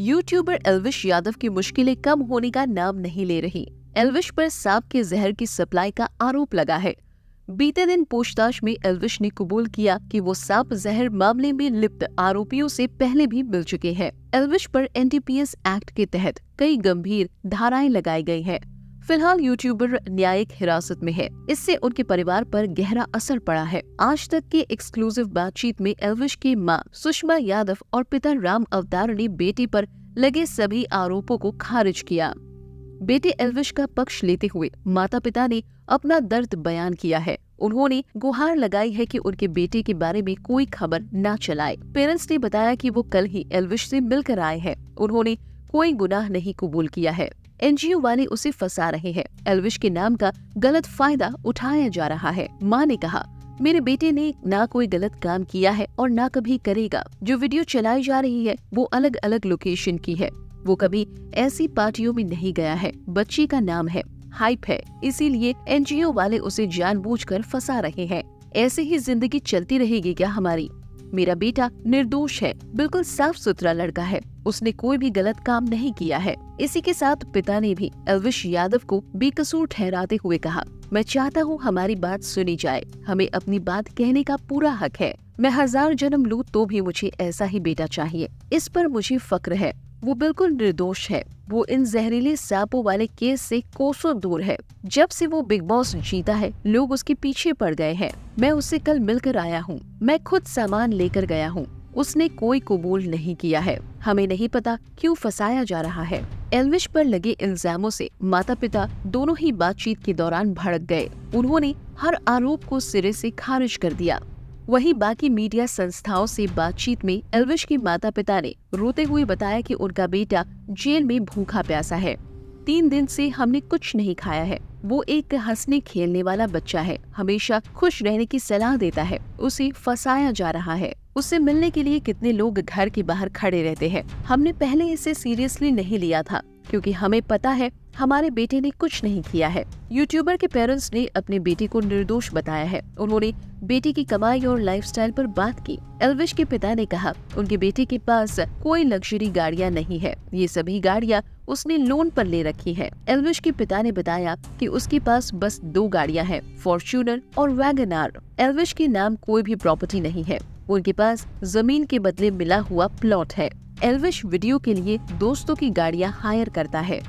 YouTuber Elvish Yadav की मुश्किलें कम होने का नाम नहीं ले रही एल्विश पर सांप के जहर की सप्लाई का आरोप लगा है बीते दिन पूछताछ में एल्विश ने कबूल किया कि वो सांप जहर मामले में लिप्त आरोपियों से पहले भी मिल चुके हैं एल्विश पर एनडीपीएस एक्ट के तहत कई गंभीर धाराएं लगाई गई हैं। फिलहाल यूट्यूबर न्यायिक हिरासत में है इससे उनके परिवार पर गहरा असर पड़ा है आज तक की एक्सक्लूसिव बातचीत में एलविश की मां सुषमा यादव और पिता राम अवतार ने बेटी पर लगे सभी आरोपों को खारिज किया बेटे एलविश का पक्ष लेते हुए माता पिता ने अपना दर्द बयान किया है उन्होंने गुहार लगाई है कि उनके बेटे के बारे में कोई खबर न चलाए पेरेंट्स ने बताया कि वो कल ही एलविश से मिलकर आए हैं उन्होंने कोई गुनाह नहीं कबूल किया है एनजीओ वाले उसे फंसा रहे हैं एलविश के नाम का गलत फायदा उठाया जा रहा है माँ ने कहा मेरे बेटे ने ना कोई गलत काम किया है और ना कभी करेगा जो वीडियो चलाई जा रही है वो अलग अलग लोकेशन की है वो कभी ऐसी पार्टियों में नहीं गया है बच्ची का नाम है हाइप है इसीलिए एनजीओ वाले उसे जानबूझकर फंसा रहे हैं ऐसे ही जिंदगी चलती रहेगी क्या हमारी मेरा बेटा निर्दोष है बिल्कुल साफ सुथरा लड़का है उसने कोई भी गलत काम नहीं किया है इसी के साथ पिता ने भी अलविश यादव को बेकसूर ठहराते हुए कहा मैं चाहता हूँ हमारी बात सुनी जाए हमें अपनी बात कहने का पूरा हक है मैं हजार जन्म लूँ तो भी मुझे ऐसा ही बेटा चाहिए इस पर मुझे फक्र है वो बिल्कुल निर्दोष है वो इन जहरीले सांपों वाले केस से कोसों दूर है जब से वो बिग बॉस जीता है लोग उसके पीछे पड़ गए हैं मैं उससे कल मिलकर आया हूँ मैं खुद सामान लेकर गया हूँ उसने कोई कबूल नहीं किया है हमें नहीं पता क्यों फसाया जा रहा है एलविश पर लगे इल्जामों से माता पिता दोनों ही बातचीत के दौरान भड़क गए उन्होंने हर आरोप को सिरे से खारिज कर दिया वहीं बाकी मीडिया संस्थाओं से बातचीत में एलविश के माता पिता ने रोते हुए बताया कि उनका बेटा जेल में भूखा प्यासा है तीन दिन से हमने कुछ नहीं खाया है वो एक हंसने खेलने वाला बच्चा है हमेशा खुश रहने की सलाह देता है उसे फसाया जा रहा है उससे मिलने के लिए कितने लोग घर के बाहर खड़े रहते हैं हमने पहले इसे सीरियसली नहीं लिया था क्योंकि हमें पता है हमारे बेटे ने कुछ नहीं किया है यूट्यूबर के पेरेंट्स ने अपने बेटे को निर्दोष बताया है उन्होंने बेटी की कमाई और लाइफस्टाइल पर बात की एल्विश के पिता ने कहा उनके बेटे के पास कोई लग्जरी गाड़ियां नहीं है ये सभी गाड़ियां उसने लोन पर ले रखी है एल्विश के पिता ने बताया कि उसके पास बस दो गाड़ियां हैं फॉर्चूनर और वैगन आर के नाम कोई भी प्रॉपर्टी नहीं है उनके पास जमीन के बदले मिला हुआ प्लॉट है एल्विश वीडियो के लिए दोस्तों की गाड़ियां हायर करता है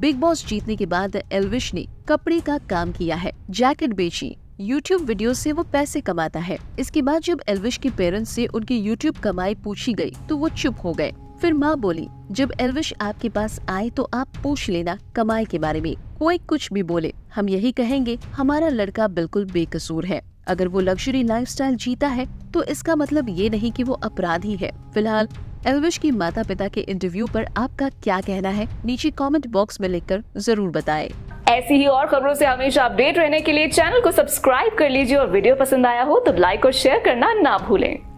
बिग बॉस जीतने के बाद एल्विश ने कपड़े का काम किया है जैकेट बेची यूट्यूब वीडियो से वो पैसे कमाता है इसके बाद जब एल्विश के पेरेंट्स से उनकी यूट्यूब कमाई पूछी गई तो वो चुप हो गए फिर माँ बोली जब एल्विश आपके पास आए तो आप पूछ लेना कमाई के बारे में कोई कुछ भी बोले हम यही कहेंगे हमारा लड़का बिल्कुल बेकसूर है अगर वो लग्जरी लाइफस्टाइल जीता है तो इसका मतलब ये नहीं कि वो अपराधी है फिलहाल एलविश की माता पिता के इंटरव्यू पर आपका क्या कहना है नीचे कमेंट बॉक्स में लिखकर जरूर बताएं। ऐसी ही और खबरों से हमेशा अपडेट रहने के लिए चैनल को सब्सक्राइब कर लीजिए और वीडियो पसंद आया हो तो लाइक और शेयर करना ना भूलें